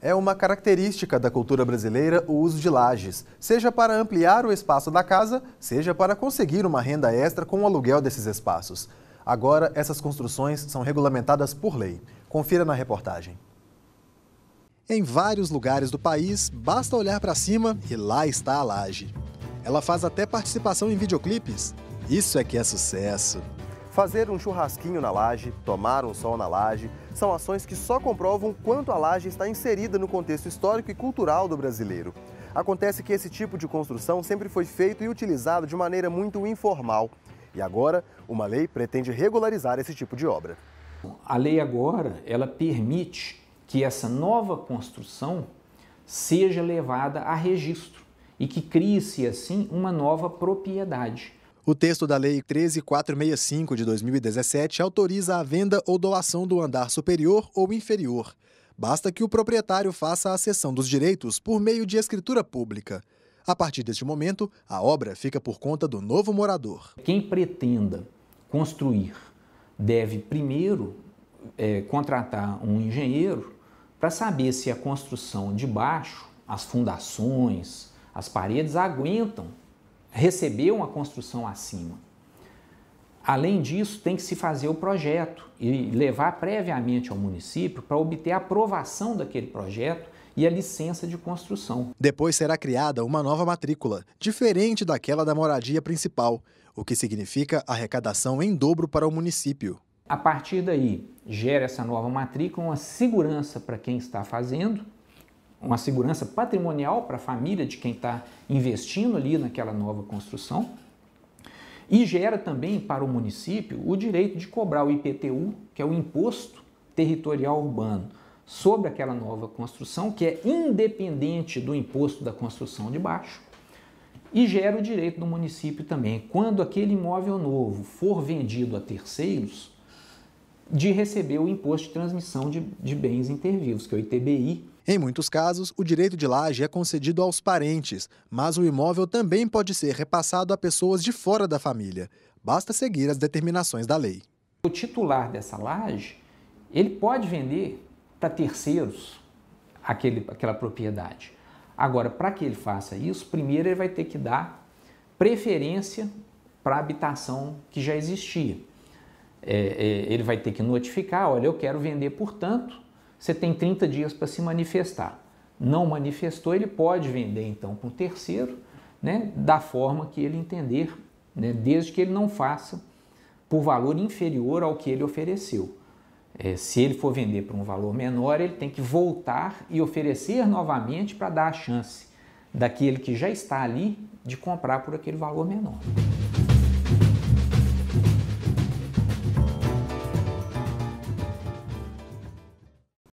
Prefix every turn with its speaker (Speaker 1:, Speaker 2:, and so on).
Speaker 1: É uma característica da cultura brasileira o uso de lajes, seja para ampliar o espaço da casa, seja para conseguir uma renda extra com o aluguel desses espaços. Agora, essas construções são regulamentadas por lei. Confira na reportagem. Em vários lugares do país, basta olhar para cima e lá está a laje. Ela faz até participação em videoclipes. Isso é que é sucesso. Fazer um churrasquinho na laje, tomar um sol na laje, são ações que só comprovam quanto a laje está inserida no contexto histórico e cultural do brasileiro. Acontece que esse tipo de construção sempre foi feito e utilizado de maneira muito informal. E agora, uma lei pretende regularizar esse tipo de obra. A lei agora, ela permite que essa nova
Speaker 2: construção seja levada a registro e que crie-se assim
Speaker 1: uma nova propriedade. O texto da Lei 13465 de 2017 autoriza a venda ou doação do andar superior ou inferior. Basta que o proprietário faça a cessão dos direitos por meio de escritura pública. A partir deste momento, a obra fica por conta do novo morador. Quem pretenda construir
Speaker 2: deve primeiro é, contratar um engenheiro para saber se a construção de baixo, as fundações, as paredes aguentam recebeu uma construção acima. Além disso, tem que se fazer o projeto e levar previamente ao município para obter a aprovação daquele projeto e a licença de construção.
Speaker 1: Depois será criada uma nova matrícula, diferente daquela da moradia principal, o que significa arrecadação em dobro para o município. A partir daí,
Speaker 2: gera essa nova matrícula uma segurança para quem está fazendo, uma segurança patrimonial para a família de quem está investindo ali naquela nova construção e gera também para o município o direito de cobrar o IPTU, que é o Imposto Territorial Urbano, sobre aquela nova construção, que é independente do imposto da construção de baixo, e gera o direito do município também, quando aquele imóvel novo for vendido a terceiros,
Speaker 1: de receber o imposto de transmissão de, de bens intervivos, que é o ITBI. Em muitos casos, o direito de laje é concedido aos parentes, mas o imóvel também pode ser repassado a pessoas de fora da família. Basta seguir as determinações da lei. O titular dessa laje, ele pode vender para terceiros
Speaker 2: aquele, aquela propriedade. Agora, para que ele faça isso, primeiro ele vai ter que dar preferência para a habitação que já existia é, é, ele vai ter que notificar: olha, eu quero vender Portanto, você tem 30 dias para se manifestar. Não manifestou, ele pode vender então para o terceiro, né, da forma que ele entender, né, desde que ele não faça por valor inferior ao que ele ofereceu. É, se ele for vender por um valor menor, ele tem que voltar e oferecer novamente para dar a chance daquele que já está ali de comprar por aquele valor menor.